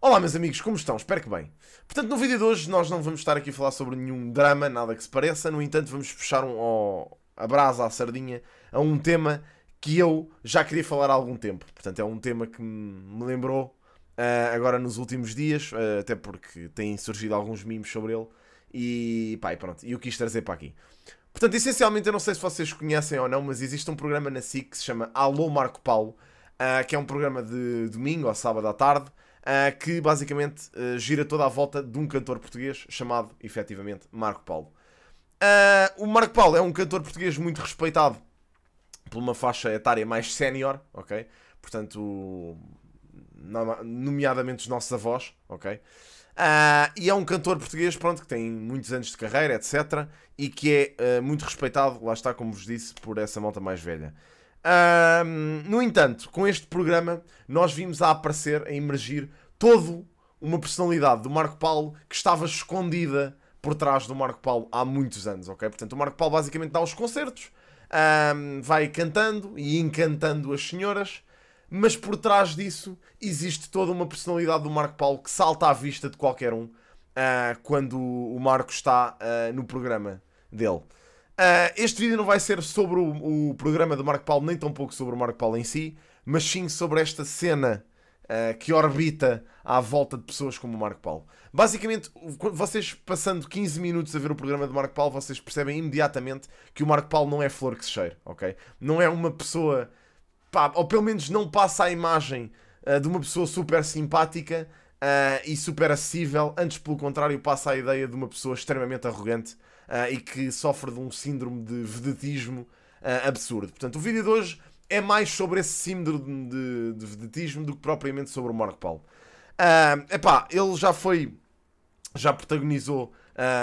Olá, meus amigos, como estão? Espero que bem. Portanto, no vídeo de hoje nós não vamos estar aqui a falar sobre nenhum drama, nada que se pareça. No entanto, vamos puxar um, oh, a brasa à sardinha a um tema que eu já queria falar há algum tempo. Portanto, é um tema que me lembrou uh, agora nos últimos dias, uh, até porque têm surgido alguns mimos sobre ele. E pá, e pronto, eu quis trazer para aqui. Portanto, essencialmente, eu não sei se vocês conhecem ou não, mas existe um programa na SIC que se chama Alô Marco Paulo, uh, que é um programa de domingo ou sábado à tarde uh, que basicamente uh, gira toda à volta de um cantor português chamado, efetivamente, Marco Paulo. Uh, o Marco Paulo é um cantor português muito respeitado por uma faixa etária mais sénior, ok? Portanto, nomeadamente os nossos avós, ok? Uh, e é um cantor português, pronto, que tem muitos anos de carreira, etc. E que é uh, muito respeitado, lá está, como vos disse, por essa malta mais velha. Um, no entanto, com este programa, nós vimos a aparecer, a emergir, toda uma personalidade do Marco Paulo que estava escondida por trás do Marco Paulo há muitos anos, ok? Portanto, o Marco Paulo basicamente dá os concertos, um, vai cantando e encantando as senhoras, mas por trás disso existe toda uma personalidade do Marco Paulo que salta à vista de qualquer um uh, quando o Marco está uh, no programa dele. Uh, este vídeo não vai ser sobre o, o, programa do Marco Paulo, nem tão pouco sobre o Marco Paulo em si, mas sim sobre esta cena uh, que orbita à volta de pessoas como o Marco Paulo. Basicamente, vocês passando 15 minutos a ver o programa do Marco Paulo, vocês percebem imediatamente que o Marco Paulo não é flor que se cheira, ok? Não é uma pessoa. Pá, ou pelo menos não passa a imagem uh, de uma pessoa super simpática e super acessível, antes pelo contrário, passa a ideia de uma pessoa extremamente arrogante uh, e que sofre de um síndrome de vedetismo uh, absurdo. Portanto, o vídeo de hoje é mais sobre esse síndrome de, de vedetismo do que propriamente sobre o Marco Paulo. Uh, epá, ele já foi, já protagonizou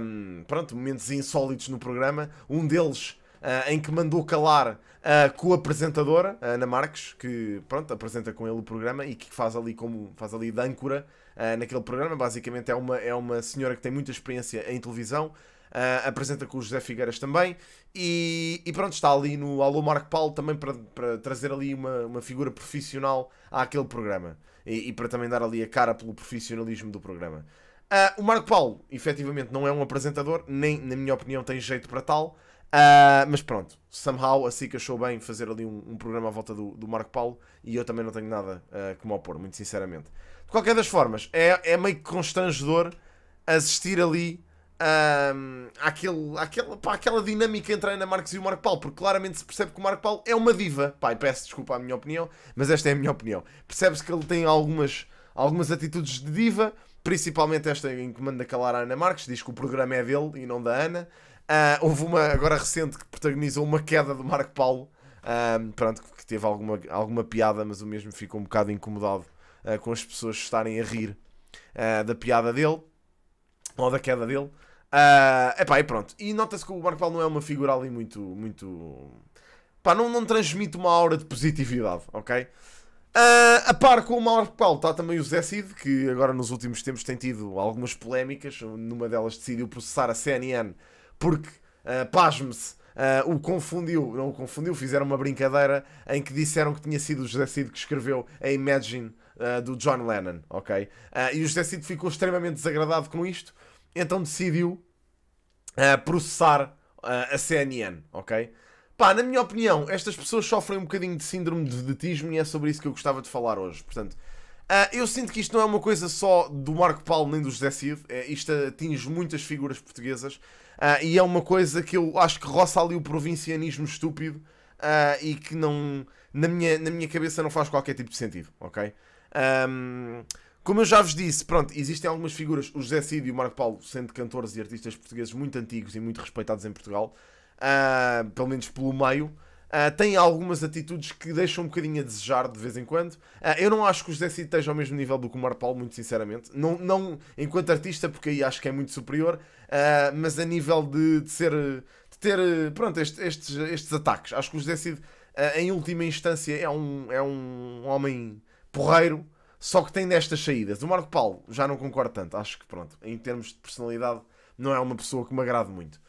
um, pronto, momentos insólitos no programa, um deles. Uh, em que mandou calar a co-apresentadora, Ana Marques, que pronto, apresenta com ele o programa e que faz ali como faz ali de âncora uh, naquele programa. Basicamente é uma, é uma senhora que tem muita experiência em televisão, Uh, apresenta com o José Figueiras também. E, e, pronto, está ali no Alô Marco Paulo também para, para trazer ali uma, uma figura profissional àquele programa e, e, para também dar ali a cara pelo profissionalismo do programa. Uh, o Marco Paulo, efetivamente, não é um apresentador, nem, na minha opinião, tem jeito para tal. Uh, mas pronto, somehow assim que achou bem fazer ali um, um programa à volta do, do, Marco Paulo e eu também não tenho nada uh, que me opor, muito sinceramente. De qualquer das formas, é, é meio constrangedor assistir ali um, àquele, àquele, pá, àquela dinâmica entre a Ana Marques e o Marco Paulo, porque claramente se percebe que o Marco Paulo é uma diva. Pá, peço desculpa à minha opinião, mas esta é a minha opinião. Percebe-se que ele tem algumas, algumas atitudes de diva, principalmente esta em que manda calar a Ana Marques, diz que o programa é dele e não da Ana. Uh, houve uma agora recente que protagonizou uma queda do Marco Paulo, um, pronto, que teve alguma, alguma piada, mas o mesmo ficou um bocado incomodado uh, com as pessoas estarem a rir uh, da piada dele ou da queda dele. Uh, epá, e pronto. E nota-se que o Marco Paulo não é uma figura ali muito. muito... Pá, não, não transmite uma aura de positividade, ok? Uh, a par com o Marco Paulo está também o Zé Cid, que agora nos últimos tempos tem tido algumas polémicas. Numa delas decidiu processar a CNN porque, uh, pasme-se, uh, o confundiu, não o confundiu, fizeram uma brincadeira em que disseram que tinha sido o José Cid que escreveu a Imagine uh, do John Lennon, ok? e o José Cid ficou extremamente desagradado com isto, então decidiu processar uh, a CNN, ok? Pá, na minha opinião, estas pessoas sofrem um bocadinho de síndrome de vedetismo e é sobre isso que eu gostava de falar hoje. Portanto, uh, eu sinto que isto não é uma coisa só do Marco Paulo nem do José Cid. É, isto atinge muitas figuras portuguesas ah, e é uma coisa que eu acho que roça ali o provincianismo estúpido ah, e que não, na minha, na minha cabeça não faz qualquer tipo de sentido, ok? Um, como eu já vos disse, pronto, existem algumas figuras, o José Cid e o Marco Paulo, sendo cantores e artistas portugueses muito antigos e muito respeitados em Portugal, uh, pelo menos pelo meio, uh, têm algumas atitudes que deixam um bocadinho a desejar de vez em quando. Uh, eu não acho que o José Cid esteja ao mesmo nível do que o Marco Paulo, muito sinceramente. Não, não enquanto artista, porque aí acho que é muito superior, uh, mas a nível de, de ser. de ter, pronto, este, estes, estes ataques. Acho que o José Cid, em última instância, é um, é um homem porreiro só que tem destas saídas. O Marco Paulo já não concordo tanto. Acho que, pronto, em termos de personalidade, não é uma pessoa que me agrade muito.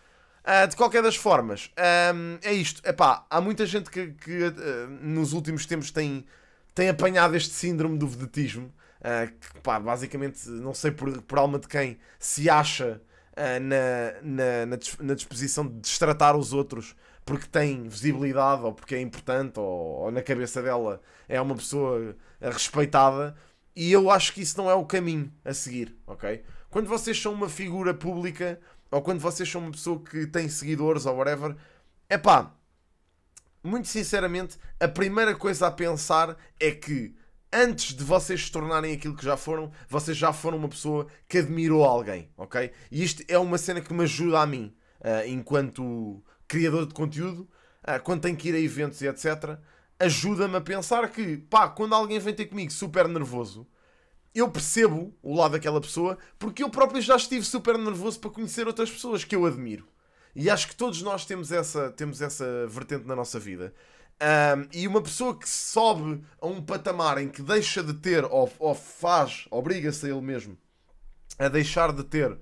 Uh, de qualquer das formas, um, é isto. Epá, há muita gente que, que uh, nos últimos tempos tem, tem apanhado este síndrome do vedetismo. Uh, que, pá, basicamente, não sei por, por alma de quem, se acha na, na, na, disposição de destratar os outros porque tem visibilidade ou porque é importante ou, ou na cabeça dela é uma pessoa respeitada. E eu acho que isso não é o caminho a seguir, ok? Quando vocês são uma figura pública ou quando vocês são uma pessoa que tem seguidores ou whatever, é pá, muito sinceramente, a primeira coisa a pensar é que antes de vocês se tornarem aquilo que já foram, vocês já foram uma pessoa que admirou alguém, ok? E isto é uma cena que me ajuda a mim, uh, enquanto criador de conteúdo, ah, quando tenho que ir a eventos e etc., ajuda-me a pensar que, pá, quando alguém vem ter comigo super nervoso, eu percebo o lado daquela pessoa porque eu próprio já estive super nervoso para conhecer outras pessoas que eu admiro. E acho que todos nós temos essa, temos essa vertente na nossa vida. Um, e uma pessoa que sobe a um patamar em que deixa de ter, ou, ou faz, obriga-se a ele mesmo a deixar de ter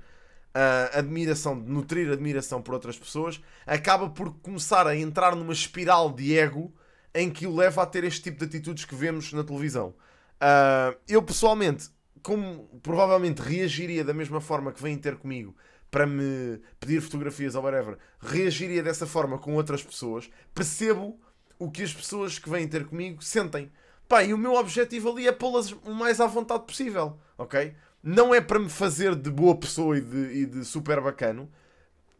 a admiração, de nutrir admiração por outras pessoas, acaba por começar a entrar numa espiral de ego em que o leva a ter este tipo de atitudes que vemos na televisão. Uh, eu pessoalmente, como provavelmente reagiria da mesma forma que vêm ter comigo para me pedir fotografias ou whatever, reagiria dessa forma com outras pessoas, percebo o que as pessoas que vêm ter comigo sentem. Pá, e o meu objetivo ali é pô-las o mais à vontade possível, ok? não é para me fazer de boa pessoa e de, e de super bacano.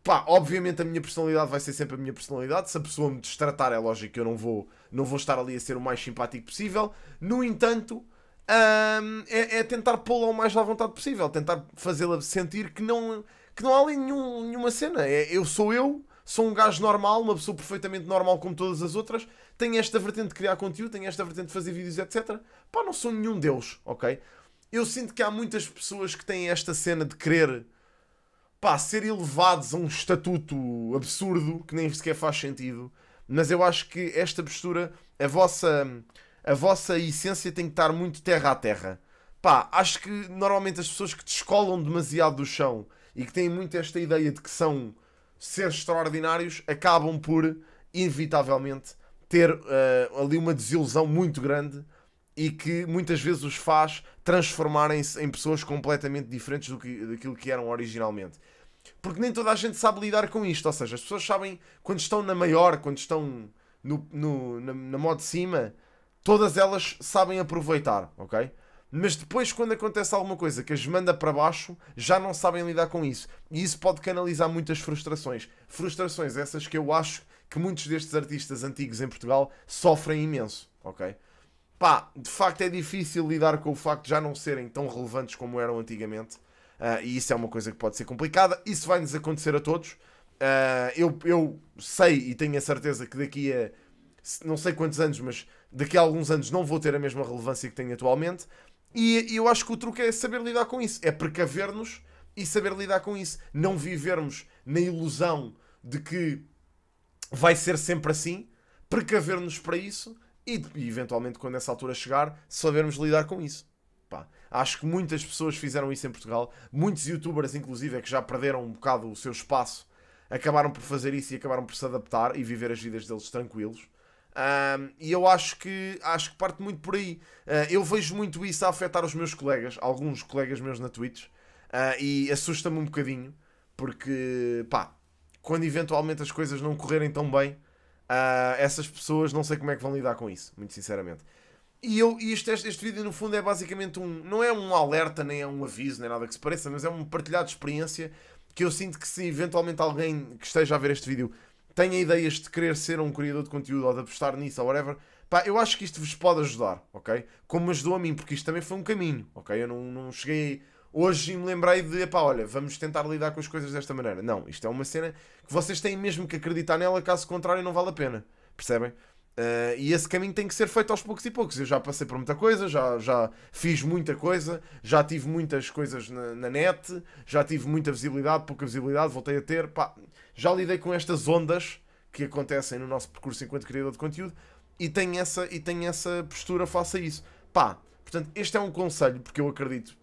Pá, obviamente a minha personalidade vai ser sempre a minha personalidade. Se a pessoa me destratar, é lógico que eu não vou, não vou estar ali a ser o mais simpático possível. No entanto, hum, é, é, tentar pô-la o mais à vontade possível, tentar fazê-la sentir que não, que não há ali nenhum, nenhuma cena. É, eu sou eu, sou um gajo normal, uma pessoa perfeitamente normal como todas as outras, tenho esta vertente de criar conteúdo, tenho esta vertente de fazer vídeos, etc. Pá, não sou nenhum deus, ok? eu sinto que há muitas pessoas que têm esta cena de querer pá, ser elevados a um estatuto absurdo que nem sequer faz sentido. Mas eu acho que esta postura, a vossa, a vossa essência tem que estar muito terra a terra. Pá, acho que normalmente as pessoas que descolam demasiado do chão e que têm muito esta ideia de que são seres extraordinários acabam por, inevitavelmente, ter uh, ali uma desilusão muito grande e que muitas vezes os faz transformarem-se em pessoas completamente diferentes do que, daquilo que eram originalmente. Porque nem toda a gente sabe lidar com isto, ou seja, as pessoas sabem quando estão na maior, quando estão no, no na, na moda de cima, todas elas sabem aproveitar, ok? Mas depois, quando acontece alguma coisa que as manda para baixo, já não sabem lidar com isso. E isso pode canalizar muitas frustrações. Frustrações essas que eu acho que muitos destes artistas antigos em Portugal sofrem imenso, ok? pá, de facto é difícil lidar com o facto de já não serem tão relevantes como eram antigamente. Uh, e isso é uma coisa que pode ser complicada. Isso vai nos acontecer a todos. Uh, eu, eu sei e tenho a certeza que daqui a não sei quantos anos, mas daqui a alguns anos não vou ter a mesma relevância que tenho atualmente. E, e eu acho que o truque é saber lidar com isso, é precaver-nos e saber lidar com isso. Não vivermos na ilusão de que vai ser sempre assim, precaver-nos para isso e, e eventualmente quando essa altura chegar, sabermos lidar com isso. Pá, acho que muitas pessoas fizeram isso em Portugal, muitos youtubers, inclusive, é que já perderam um bocado o seu espaço, acabaram por fazer isso e acabaram por se adaptar e viver as vidas deles tranquilos. Um, e eu acho que acho que parte muito por aí. Uh, eu vejo muito isso a afetar os meus colegas, alguns colegas meus na Twitch, uh, e assusta-me um bocadinho, porque pá, quando eventualmente as coisas não correrem tão bem, Uh, essas pessoas não sei como é que vão lidar com isso, muito sinceramente. E eu, este, este vídeo, no fundo, é basicamente um. Não é um alerta, nem é um aviso, nem nada que se pareça, mas é um partilhado de experiência que eu sinto que, se eventualmente alguém que esteja a ver este vídeo tenha ideias de querer ser um criador de conteúdo ou de apostar nisso ou whatever, pá, eu acho que isto vos pode ajudar, ok? Como ajudou a mim, porque isto também foi um caminho, ok? Eu não, não cheguei hoje me lembrei de, pá, olha, vamos tentar lidar com as coisas desta maneira. Não, isto é uma cena que vocês têm mesmo que acreditar nela, caso contrário não vale a pena. Percebem? Uh, e esse caminho tem que ser feito aos poucos e poucos. Eu já passei por muita coisa, já, já fiz muita coisa, já tive muitas coisas na, na net, já tive muita visibilidade, pouca visibilidade, voltei a ter. Pá, já lidei com estas ondas que acontecem no nosso percurso enquanto criador de conteúdo e tenho essa, e tenho essa postura face a isso. Pá, portanto, este é um conselho, porque eu acredito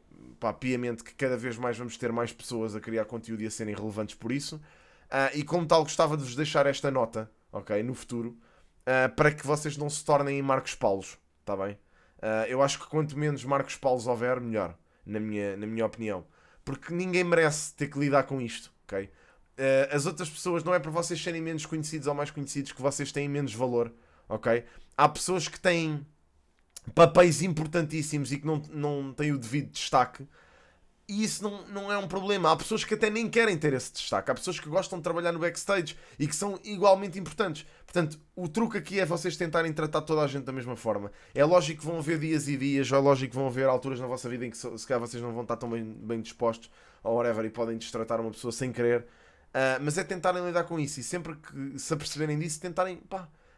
pá, piamente que cada vez mais vamos ter mais pessoas a criar conteúdo e a serem relevantes por isso. Uh, e como tal, gostava de vos deixar esta nota, ok? No futuro, uh, para que vocês não se tornem Marcos Paulos, está bem? Uh, eu acho que quanto menos Marcos Paulos houver, melhor, na minha, na minha opinião. Porque ninguém merece ter que lidar com isto, ok? as outras pessoas, não é para vocês serem menos conhecidos ou mais conhecidos que vocês têm menos valor, ok? Há pessoas que têm papéis importantíssimos e que não, não têm o devido destaque. E isso não, não é um problema. Há pessoas que até nem querem ter esse destaque. Há pessoas que gostam de trabalhar no backstage e que são igualmente importantes. Portanto, o truque aqui é vocês tentarem tratar toda a gente da mesma forma. É lógico que vão haver dias e dias, ou é lógico que vão haver alturas na vossa vida em que se calhar vocês não vão estar tão bem, bem dispostos ou whatever e podem destratar uma pessoa sem querer. Uh, mas é tentarem lidar com isso e sempre que se aperceberem disso, tentarem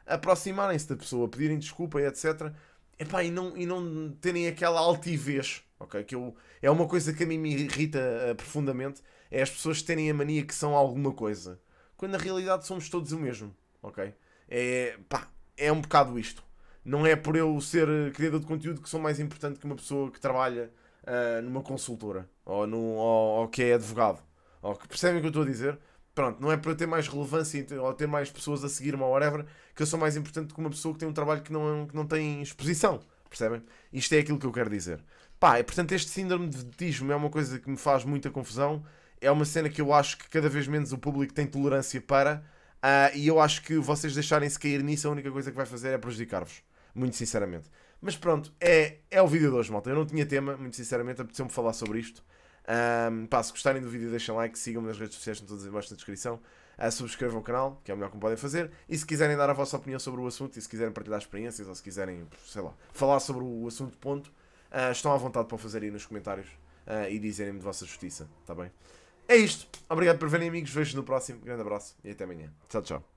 aproximarem-se da pessoa, pedirem desculpa e etc epá, e, não, e não terem aquela altivez, ok? Que eu, é uma coisa que a mim me irrita uh, profundamente, é as pessoas terem a mania que são alguma coisa. Quando na realidade somos todos o mesmo, ok? É, pá, é um bocado isto. Não é por eu ser eh, criador de conteúdo que sou mais importante que uma pessoa que trabalha uh, numa consultora ou, num, ou, ou que é advogado. Ou que percebem o que eu estou a dizer? pronto, não é para ter mais relevância ou ter mais pessoas a seguir-me ou whatever, que eu sou mais importante que uma pessoa que tem um trabalho que não, que não tem exposição. Percebem? Isto é aquilo que eu quero dizer. Pá, e portanto, este síndrome de vedetismo é uma coisa que me faz muita confusão. É uma cena que eu acho que cada vez menos o público tem tolerância para. Uh, e eu acho que vocês deixarem-se cair nisso, a única coisa que vai fazer é prejudicar-vos. Muito sinceramente. Mas pronto, é, é o vídeo de hoje, malta. Eu não tinha tema, muito sinceramente, apeteceu-me falar sobre isto. Um, pá, se gostarem do vídeo, deixem like, sigam-me nas redes sociais, estão todas embaixo na descrição. Uh, subscrevam o canal, que é o melhor que podem fazer. E se quiserem dar a vossa opinião sobre o assunto, e se quiserem partilhar experiências, ou se quiserem, sei lá, falar sobre o assunto, ponto, uh, estão à vontade para fazer aí nos comentários uh, e dizerem-me de vossa justiça, está bem? É isto. Obrigado por verem, amigos. Vejo no próximo. Grande abraço e até amanhã. Tchau, tchau.